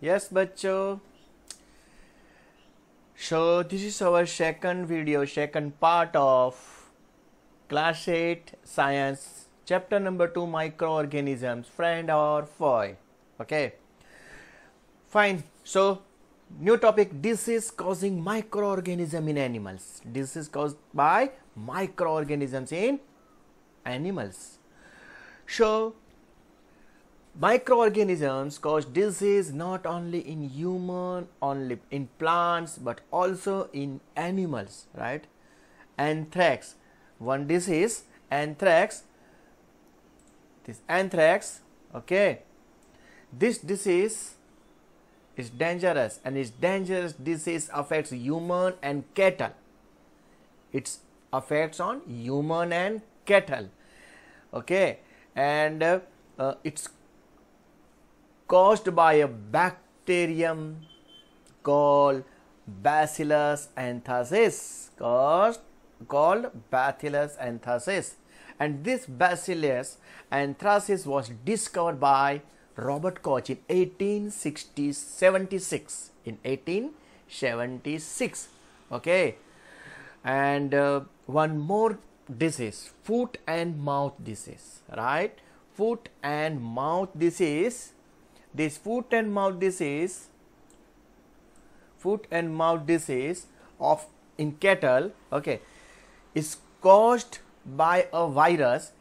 Yes, Bacho. So this is our second video, second part of class 8 science, chapter number 2 microorganisms, friend or foe. Okay. Fine. So new topic disease causing microorganism in animals. Disease caused by microorganisms in animals. So Microorganisms cause disease not only in human, only in plants, but also in animals, right? Anthrax, one disease, anthrax, this anthrax, okay? This disease is dangerous and its dangerous disease affects human and cattle. It affects on human and cattle, okay? And uh, uh, it's caused by a bacterium called Bacillus anthracis, caused, called Bacillus anthracis. And this Bacillus anthracis was discovered by Robert Koch in 1876. In 1876, okay. And uh, one more disease, foot and mouth disease, right? Foot and mouth disease this foot and mouth disease, foot and mouth disease of in cattle, okay, is caused by a virus,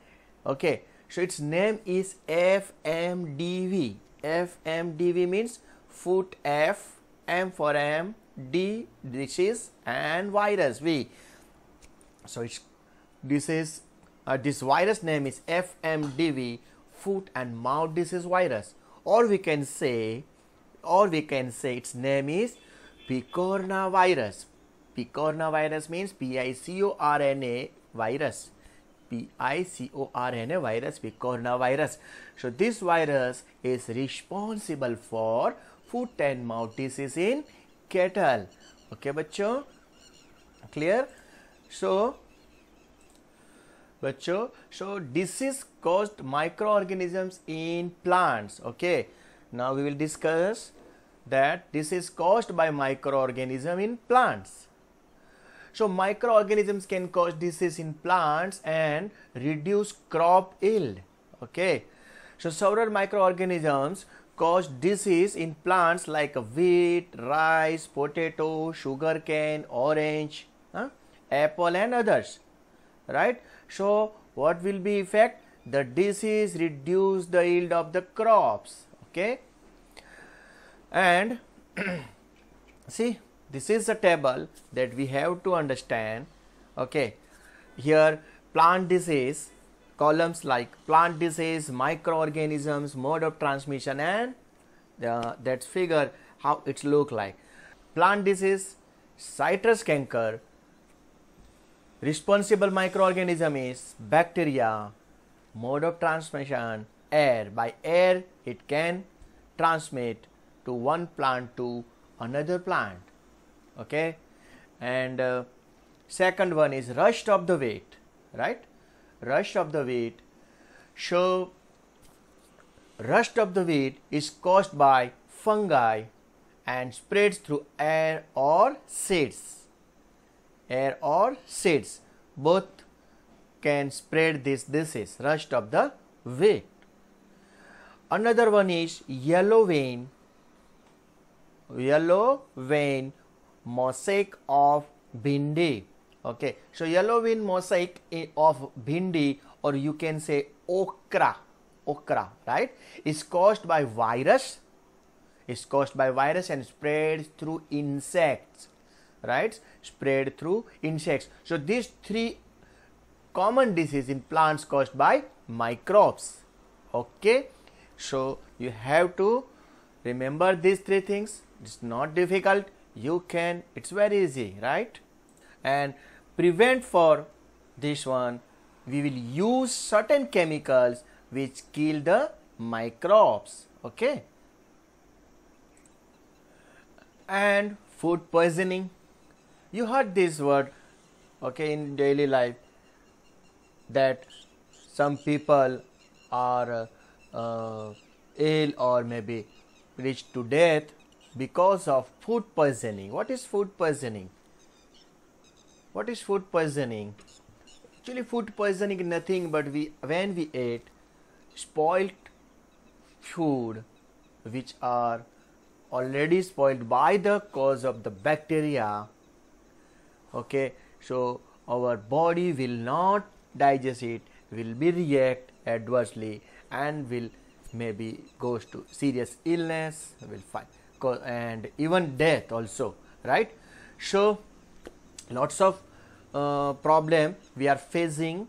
okay. So its name is FMDV. FMDV means foot F, M for M, D disease and virus V. So it's this is uh, this virus name is FMDV, foot and mouth disease virus or we can say or we can say its name is picorna virus picorna virus means p i c o r n a virus p i c o r n a virus picorna virus so this virus is responsible for foot and mouth disease in cattle okay bachcho clear so but so disease caused microorganisms in plants okay now we will discuss that this is caused by microorganism in plants so microorganisms can cause disease in plants and reduce crop yield okay so several microorganisms cause disease in plants like wheat rice potato sugarcane orange apple and others right so what will be effect the disease reduce the yield of the crops okay and see this is a table that we have to understand okay here plant disease columns like plant disease microorganisms mode of transmission and the, that figure how it look like plant disease citrus canker Responsible microorganism is bacteria. Mode of transmission air. By air, it can transmit to one plant to another plant. Okay, and uh, second one is rust of the weight, right? Rust of the weight. So, rust of the weight is caused by fungi and spreads through air or seeds air or seeds. Both can spread this disease rust of the way. Another one is yellow vein, yellow vein mosaic of bindi. Okay, so yellow vein mosaic of bindi, or you can say okra, okra, right, is caused by virus. Is caused by virus and spreads through insects right spread through insects so these three common disease in plants caused by microbes okay so you have to remember these three things it's not difficult you can it's very easy right and prevent for this one we will use certain chemicals which kill the microbes okay and food poisoning you heard this word okay in daily life that some people are uh, uh, ill or maybe reached to death because of food poisoning what is food poisoning what is food poisoning actually food poisoning is nothing but we when we ate spoiled food which are already spoiled by the cause of the bacteria okay so our body will not digest it will be react adversely and will maybe goes to serious illness will fight and even death also right so lots of uh, problem we are facing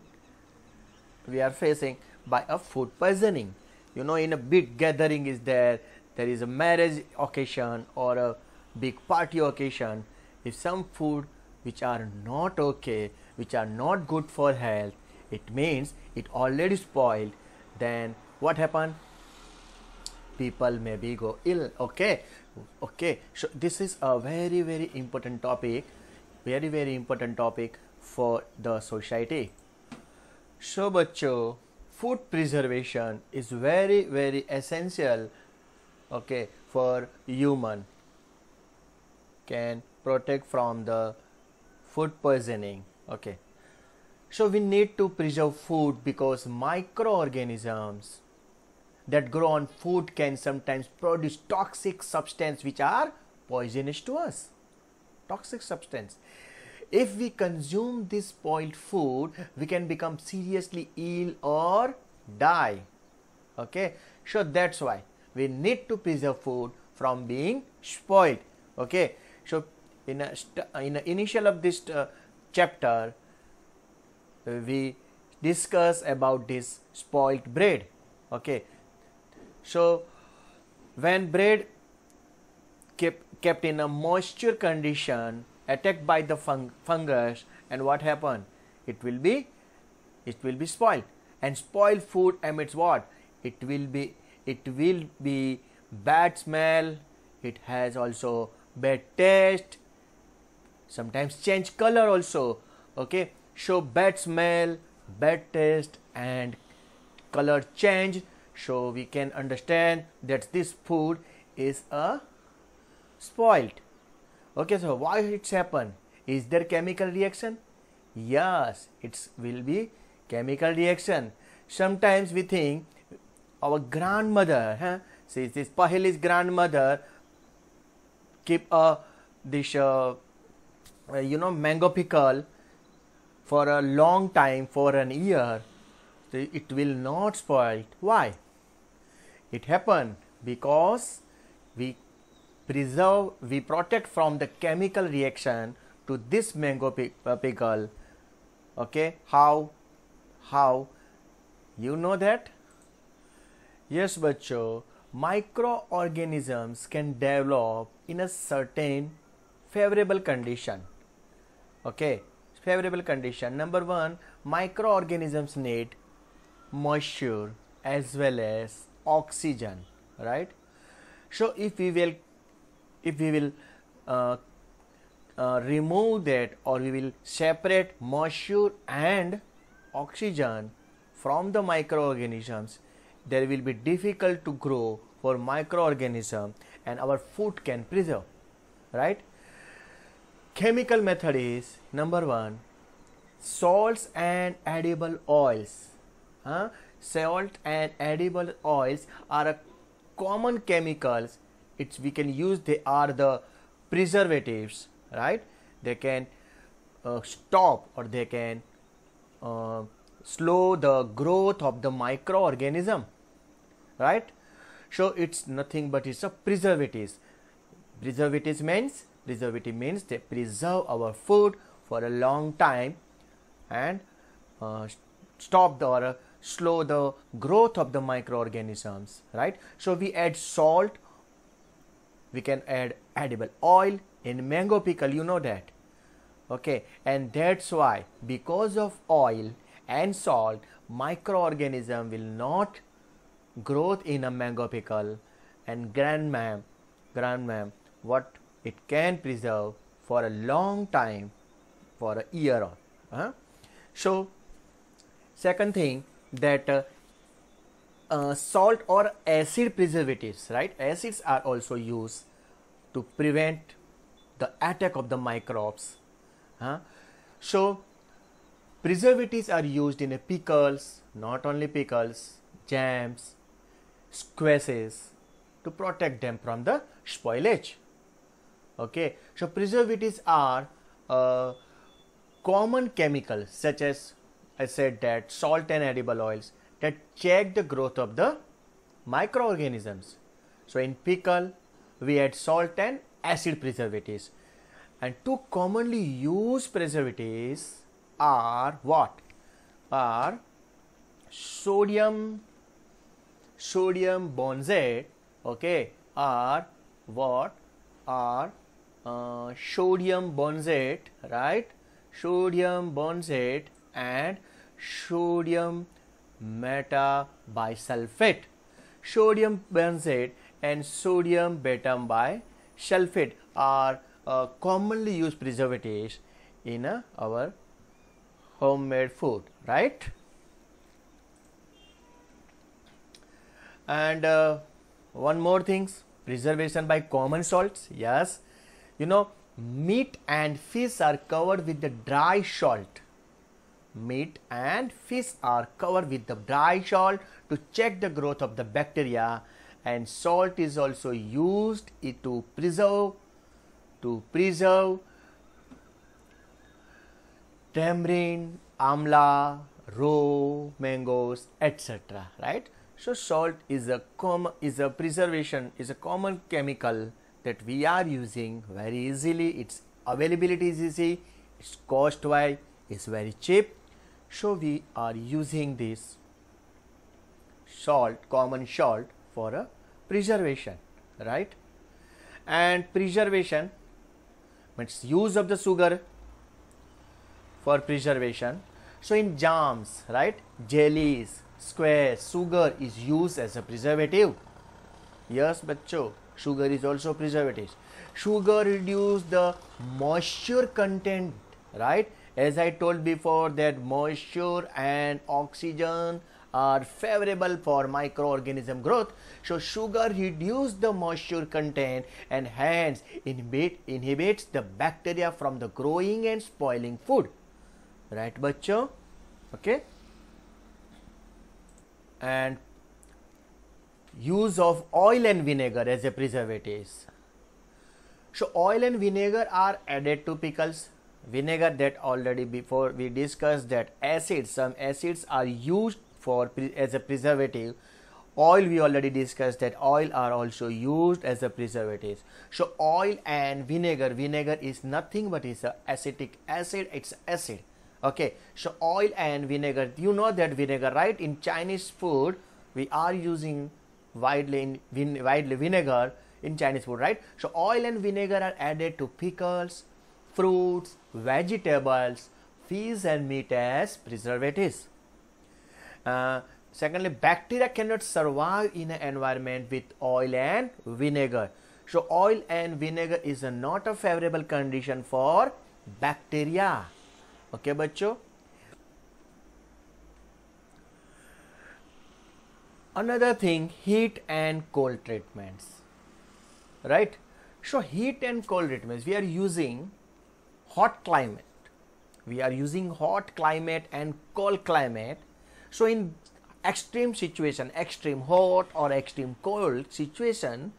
we are facing by a food poisoning you know in a big gathering is there there is a marriage occasion or a big party occasion if some food which are not okay, which are not good for health, it means it already spoiled, then what happened? People maybe go ill. Okay, okay. So this is a very very important topic, very very important topic for the society. So, bacho, food preservation is very very essential. Okay, for human can protect from the food poisoning okay so we need to preserve food because microorganisms that grow on food can sometimes produce toxic substance which are poisonous to us toxic substance if we consume this spoiled food we can become seriously ill or die okay so that's why we need to preserve food from being spoiled okay so in, a in the initial of this uh, chapter uh, we discuss about this spoiled bread okay so when bread kept, kept in a moisture condition attacked by the fung fungus and what happened it will be it will be spoiled and spoiled food emits what it will be it will be bad smell it has also bad taste sometimes change color also okay show bad smell bad taste and color change so we can understand that this food is a uh, spoiled okay so why it's happen is there chemical reaction yes it will be chemical reaction sometimes we think our grandmother huh, says this Pahili's grandmother keep a uh, this uh, uh, you know mango pickle for a long time for an year it will not spoil why it happened because we preserve we protect from the chemical reaction to this mango uh, pickle okay how how you know that yes bacho microorganisms can develop in a certain favorable condition okay favorable condition number one microorganisms need moisture as well as oxygen right so if we will if we will uh, uh, remove that or we will separate moisture and oxygen from the microorganisms there will be difficult to grow for microorganism and our food can preserve right chemical method is number one salts and edible oils huh? salt and edible oils are a common chemicals it's we can use they are the preservatives right they can uh, stop or they can uh, slow the growth of the microorganism right so it's nothing but it's a preservatives preservatives means preservative means they preserve our food for a long time and uh, stop the or uh, slow the growth of the microorganisms right so we add salt we can add edible oil in mango pickle you know that okay and that's why because of oil and salt microorganism will not growth in a mango pickle and grandma, grandma, what it can preserve for a long time for a year on. Uh-huh. So, second thing that uh, uh, salt or acid preservatives, right? Acids are also used to prevent the attack of the microbes. Huh? So, preservatives are used in pickles, not only pickles, jams, squashes to protect them from the spoilage okay so preservatives are uh, common chemicals such as i said that salt and edible oils that check the growth of the microorganisms so in pickle we add salt and acid preservatives and two commonly used preservatives are what are sodium sodium bonzate okay are what are uh, sodium bonzate, right? Sodium bonzate and sodium meta bisulfate. Sodium benzate and sodium beta bisulfate are uh, commonly used preservatives in uh, our homemade food, right? And uh, one more things, preservation by common salts, yes, you know meat and fish are covered with the dry salt meat and fish are covered with the dry salt to check the growth of the bacteria and salt is also used to preserve to preserve tamarind amla raw mangoes etc right so salt is a com is a preservation is a common chemical that we are using very easily its availability is easy its cost wise is very cheap so we are using this salt common salt for a preservation right and preservation means use of the sugar for preservation so in jams right jellies square sugar is used as a preservative yes bachcho sugar is also preservatives sugar reduce the moisture content right as i told before that moisture and oxygen are favorable for microorganism growth so sugar reduce the moisture content and hence inhibit, inhibits the bacteria from the growing and spoiling food right bachcho okay and use of oil and vinegar as a preservatives. So oil and vinegar are added to pickles. Vinegar that already before we discussed that acids, some acids are used for as a preservative. Oil we already discussed that oil are also used as a preservatives. So oil and vinegar, vinegar is nothing but is a acetic acid, it's acid. Okay, so oil and vinegar, you know that vinegar, right? In Chinese food, we are using widely in vin widely vinegar in Chinese food, right? So oil and vinegar are added to pickles, fruits, vegetables, fish and meat as preservatives. Uh, secondly, bacteria cannot survive in an environment with oil and vinegar. So oil and vinegar is a not a favorable condition for bacteria. Okay, bacho. another thing heat and cold treatments right so heat and cold treatments we are using hot climate we are using hot climate and cold climate so in extreme situation extreme hot or extreme cold situation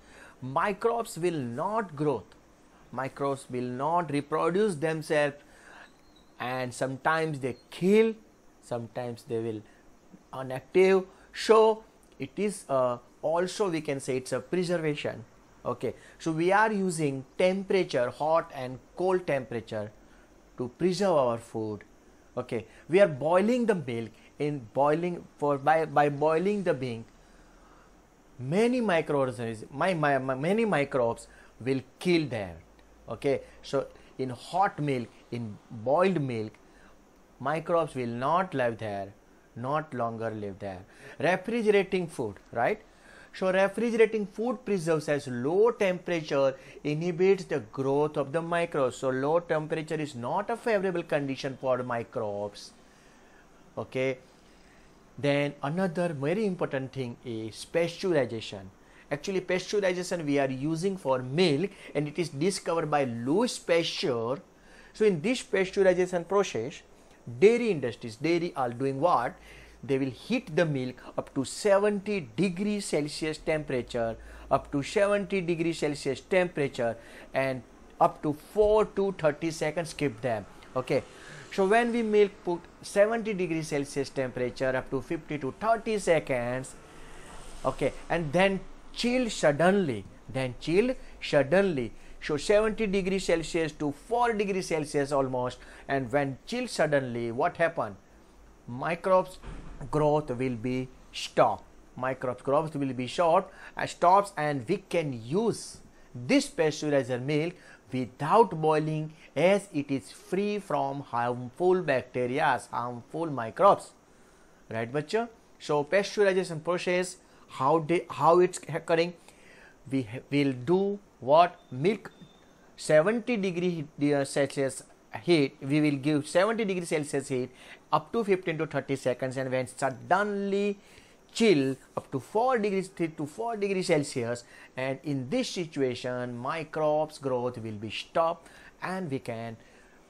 microbes will not grow microbes will not reproduce themselves and sometimes they kill sometimes they will inactive so it is uh, also we can say it's a preservation okay so we are using temperature hot and cold temperature to preserve our food okay we are boiling the milk in boiling for by by boiling the milk many microorganisms my, my, my many microbes will kill them okay so in hot milk in boiled milk microbes will not live there not longer live there. Refrigerating food, right? So refrigerating food preserves as low temperature inhibits the growth of the microbes. So low temperature is not a favorable condition for microbes. Okay. Then another very important thing is pasteurization. Actually pasteurization we are using for milk and it is discovered by Louis Pasteur. So in this pasteurization process, dairy industries dairy are doing what they will heat the milk up to 70 degree celsius temperature up to 70 degree celsius temperature and up to 4 to 30 seconds keep them okay so when we milk put 70 degree celsius temperature up to 50 to 30 seconds okay and then chill suddenly then chill suddenly so 70 degrees celsius to 4 degrees celsius almost and when chill suddenly what happened microbes growth will be stopped microbes growth will be short uh, stops and we can use this pasteurizer milk without boiling as it is free from harmful bacteria harmful microbes right butcher? so pasteurization process how how it's occurring we will do what milk 70 degree uh, celsius heat we will give 70 degree celsius heat up to 15 to 30 seconds and when suddenly chill up to 4 degrees 3 to 4 degrees celsius and in this situation microbes growth will be stopped and we can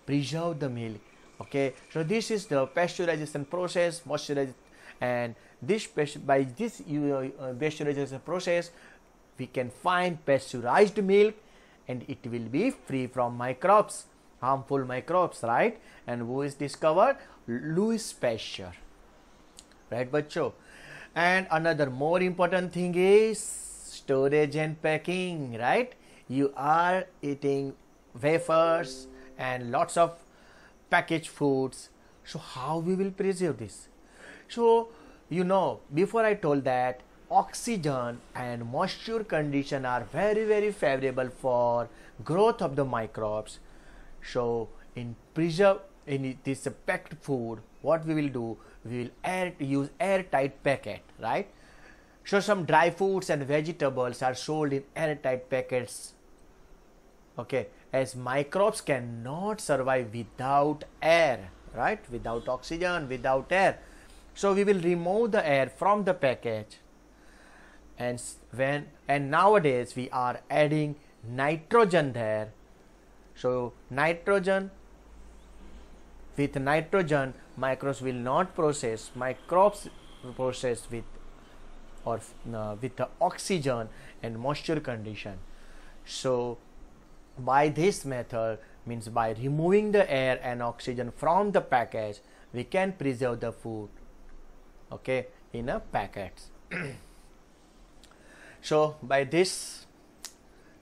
preserve the milk okay so this is the pasteurization process moisturization and this by this you, uh, uh, pasteurization process we can find pasteurized milk and it will be free from microbes, harmful microbes, right? And who is discovered? Louis Pasteur, right, bacho? And another more important thing is storage and packing, right? You are eating wafers and lots of packaged foods. So how we will preserve this? So you know, before I told that oxygen and moisture condition are very very favorable for growth of the microbes so in preserve in this packed food what we will do we will air use airtight packet right so some dry foods and vegetables are sold in airtight packets okay as microbes cannot survive without air right without oxygen without air so we will remove the air from the package and when and nowadays we are adding nitrogen there so nitrogen with nitrogen microbes will not process microbes process with or uh, with the oxygen and moisture condition so by this method means by removing the air and oxygen from the package we can preserve the food okay in a packets So by this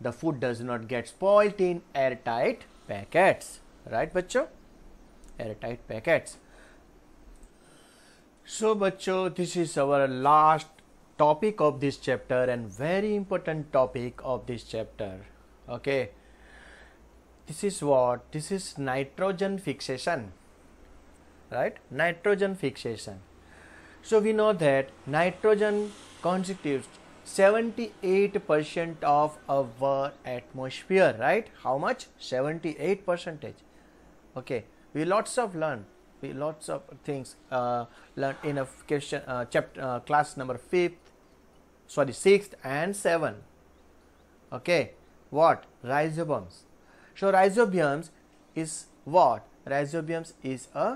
the food does not get spoiled in airtight packets. Right, bacho? Airtight packets. So, bacho, this is our last topic of this chapter and very important topic of this chapter. Okay. This is what? This is nitrogen fixation. Right? Nitrogen fixation. So, we know that nitrogen constitutes 78% of our atmosphere right how much 78 percentage okay we lots of learn we lots of things uh, learn in a question uh, chapter uh, class number 5th sorry 6th and 7 okay what rhizobiums so rhizobiums is what rhizobiums is a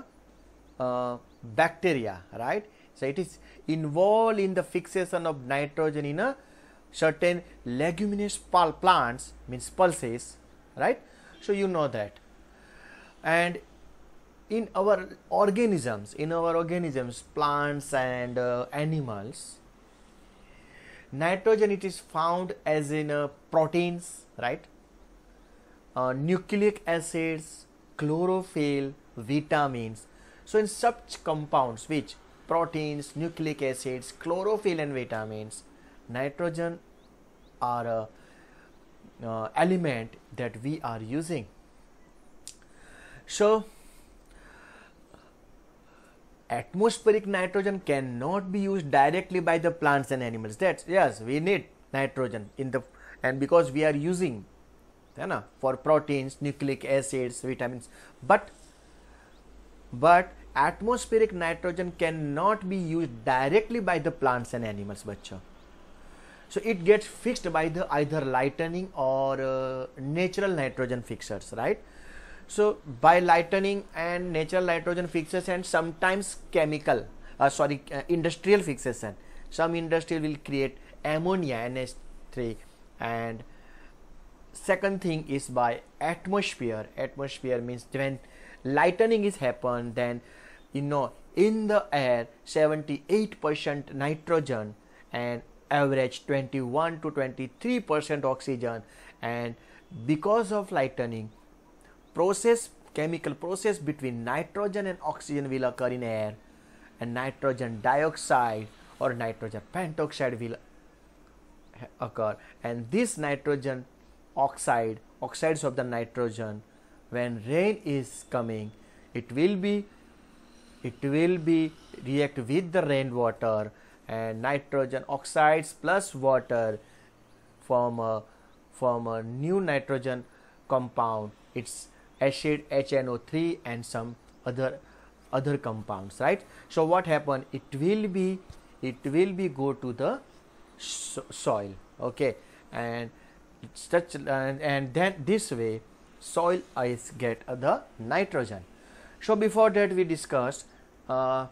uh, bacteria right so it is involved in the fixation of nitrogen in a certain leguminous plants means pulses, right? So you know that. And in our organisms, in our organisms, plants and uh, animals, nitrogen it is found as in uh, proteins, right? Uh, nucleic acids, chlorophyll, vitamins. So in such compounds which proteins, nucleic acids, chlorophyll and vitamins. Nitrogen are a uh, element that we are using. So, atmospheric nitrogen cannot be used directly by the plants and animals. That's yes, we need nitrogen in the and because we are using you know, for proteins, nucleic acids, vitamins, but but atmospheric nitrogen cannot be used directly by the plants and animals बच्चों so it gets fixed by the either lightening or uh, natural nitrogen fixers right so by lightening and natural nitrogen fixers and sometimes chemical uh, sorry uh, industrial fixation some industry will create ammonia nh3 and second thing is by atmosphere atmosphere means when lightening is happened, then you know in the air 78% nitrogen and average 21 to 23% oxygen and because of lightning process chemical process between nitrogen and oxygen will occur in air and nitrogen dioxide or nitrogen pentoxide will occur and this nitrogen oxide oxides of the nitrogen when rain is coming it will be it will be react with the rainwater and nitrogen oxides plus water form a, form a new nitrogen compound its acid HNO3 and some other other compounds right so what happen it will be it will be go to the so soil okay and such and, and then this way soil is get the nitrogen so before that we discussed uh,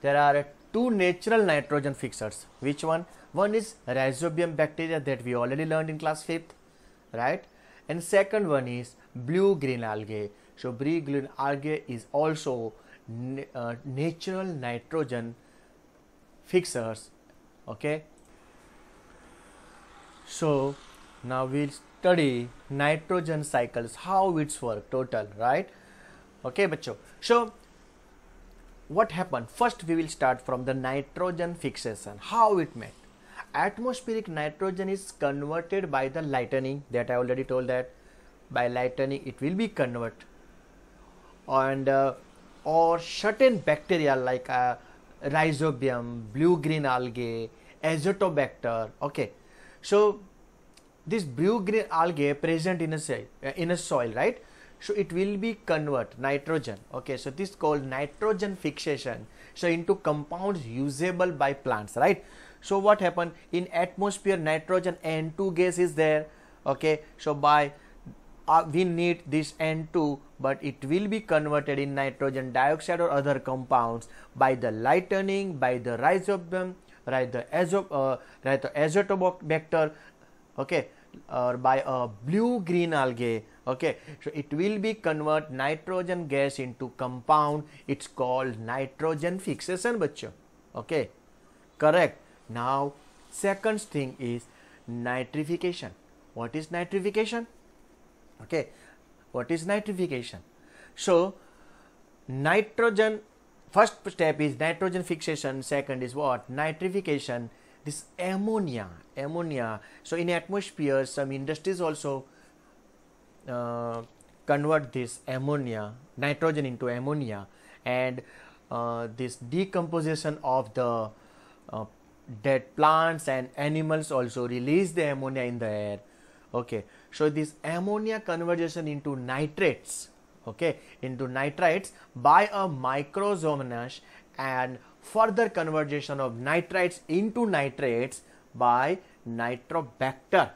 there are two natural nitrogen fixers. Which one? One is rhizobium bacteria that we already learned in class 5th, right? And second one is blue-green algae. So blue-green algae is also uh, natural nitrogen fixers, okay? So now we'll study nitrogen cycles, how it's work total, right? Okay, but So what happened first we will start from the nitrogen fixation how it met? atmospheric nitrogen is converted by the lightning that i already told that by lightning it will be converted and uh, or certain bacteria like uh, rhizobium blue green algae azotobacter okay so this blue green algae present in a soil, uh, in a soil right so it will be convert nitrogen okay so this called nitrogen fixation so into compounds usable by plants right so what happened in atmosphere nitrogen n2 gas is there okay so by uh, we need this n2 but it will be converted in nitrogen dioxide or other compounds by the lightening by the rise of them right the azo uh, right the azotobacter okay or by a blue green algae okay so it will be convert nitrogen gas into compound it's called nitrogen fixation bachcho okay correct now second thing is nitrification what is nitrification okay what is nitrification so nitrogen first step is nitrogen fixation second is what nitrification this ammonia ammonia so in atmosphere some industries also uh, convert this ammonia nitrogen into ammonia and uh, this decomposition of the uh, dead plants and animals also release the ammonia in the air okay so this ammonia conversion into nitrates okay into nitrites by a microzomenash and further conversion of nitrites into nitrates by nitrobacter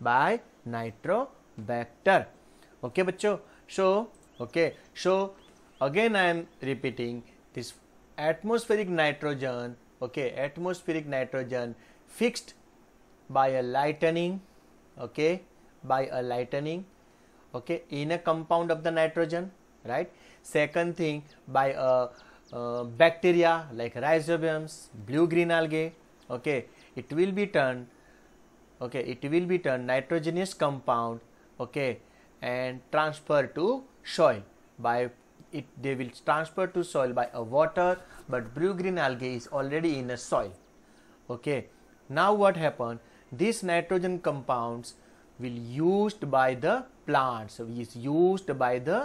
by nitrobacter vector okay bachcho so okay so again i am repeating this atmospheric nitrogen okay atmospheric nitrogen fixed by a lightening okay by a lightening okay in a compound of the nitrogen right second thing by a bacteria like rhizobiums blue green algae okay it will be turned okay it will be turned nitrogenous compound okay and transfer to soil by it they will transfer to soil by a water but blue green algae is already in a soil okay now what happened this nitrogen compounds will used by the plants so is used by the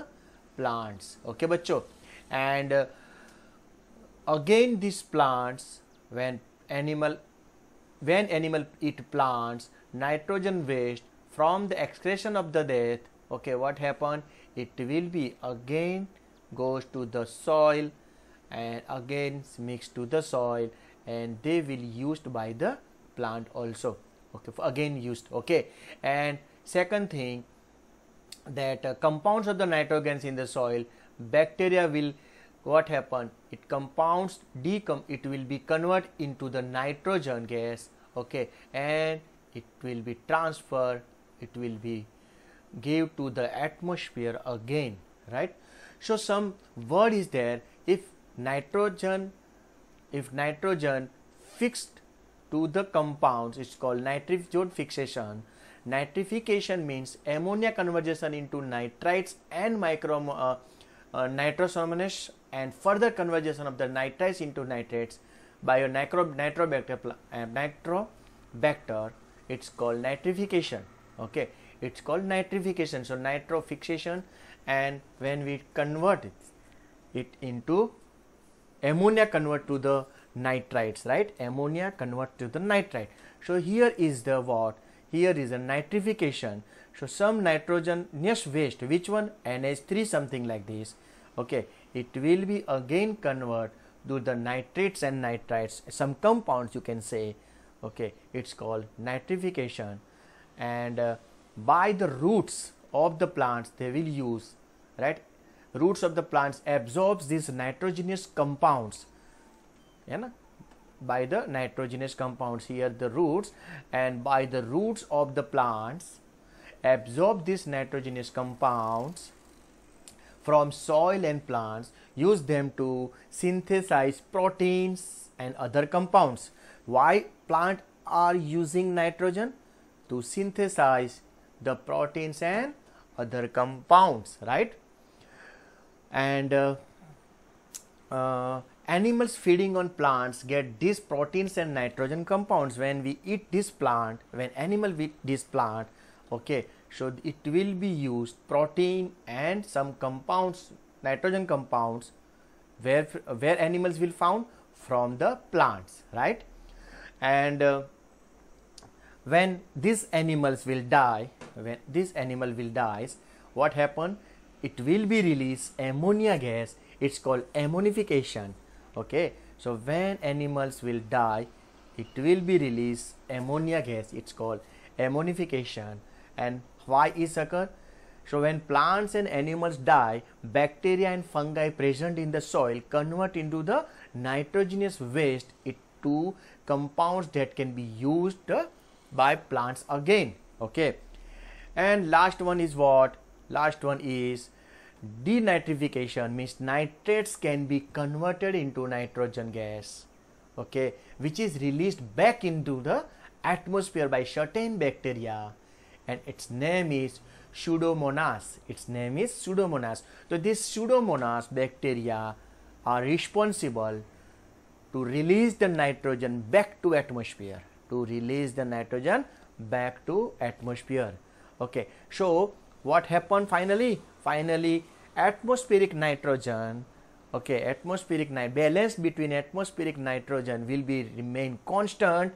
plants okay bacho and uh, again these plants when animal when animal eat plants nitrogen waste from the excretion of the death okay what happened it will be again goes to the soil and again mixed to the soil and they will used by the plant also okay again used okay and second thing that uh, compounds of the nitrogens in the soil bacteria will what happen it compounds decom it will be convert into the nitrogen gas okay and it will be transferred it will be give to the atmosphere again right so some word is there if nitrogen if nitrogen fixed to the compounds it's called nitrogen fixation nitrification means ammonia conversion into nitrites and micro uh, uh, nitrosomonas and further conversion of the nitrites into nitrates by a nitro, nitrobacter, uh, nitrobacter it's called nitrification okay it's called nitrification so fixation, and when we convert it, it into ammonia convert to the nitrites right ammonia convert to the nitrite so here is the what here is a nitrification so some nitrogenous waste which one nh3 something like this okay it will be again convert to the nitrates and nitrites some compounds you can say okay it's called nitrification and uh, by the roots of the plants they will use right roots of the plants absorbs these nitrogenous compounds yeah na? by the nitrogenous compounds here the roots and by the roots of the plants absorb these nitrogenous compounds from soil and plants use them to synthesize proteins and other compounds why plant are using nitrogen to synthesize the proteins and other compounds, right? And uh, uh, animals feeding on plants get these proteins and nitrogen compounds when we eat this plant, when animal eat this plant, okay, so it will be used protein and some compounds, nitrogen compounds, where where animals will found from the plants, right? And uh, when these animals will die when this animal will dies what happen it will be release ammonia gas it's called ammonification okay so when animals will die it will be release ammonia gas it's called ammonification and why is occur so when plants and animals die bacteria and fungi present in the soil convert into the nitrogenous waste it compounds that can be used by plants again okay and last one is what last one is denitrification means nitrates can be converted into nitrogen gas okay which is released back into the atmosphere by certain bacteria and its name is pseudomonas its name is pseudomonas so these pseudomonas bacteria are responsible to release the nitrogen back to atmosphere to release the nitrogen back to atmosphere okay so what happened finally finally atmospheric nitrogen okay atmospheric nit balance between atmospheric nitrogen will be remain constant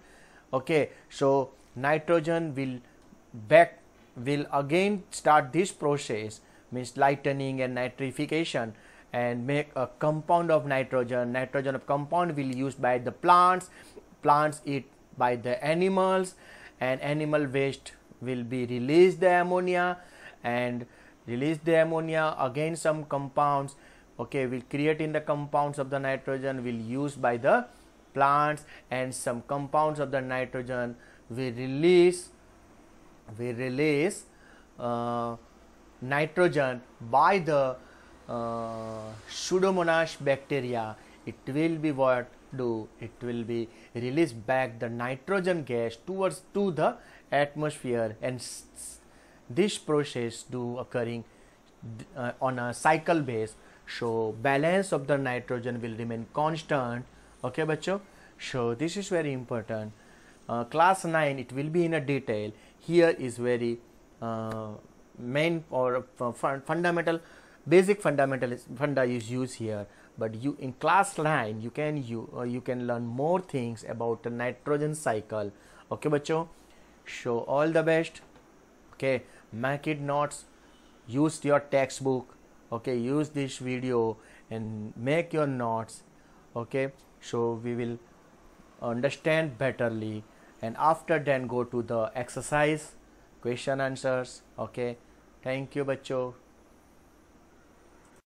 okay so nitrogen will back will again start this process means lightening and nitrification and make a compound of nitrogen nitrogen of compound will used by the plants plants eat by the animals and animal waste will be released the ammonia and release the ammonia again some compounds okay will create in the compounds of the nitrogen will use by the plants and some compounds of the nitrogen we release we release uh, nitrogen by the uh, pseudomonas bacteria it will be what do it will be release back the nitrogen gas towards to the atmosphere and this process do occurring uh, on a cycle base so balance of the nitrogen will remain constant okay bacho so this is very important uh, class 9 it will be in a detail here is very uh, main or uh, fundamental basic fundamental is funda is used here but you in class 9 you can you uh, you can learn more things about the nitrogen cycle okay bacho show all the best okay make it notes use your textbook okay use this video and make your notes okay so we will understand betterly and after then go to the exercise question answers okay thank you bacho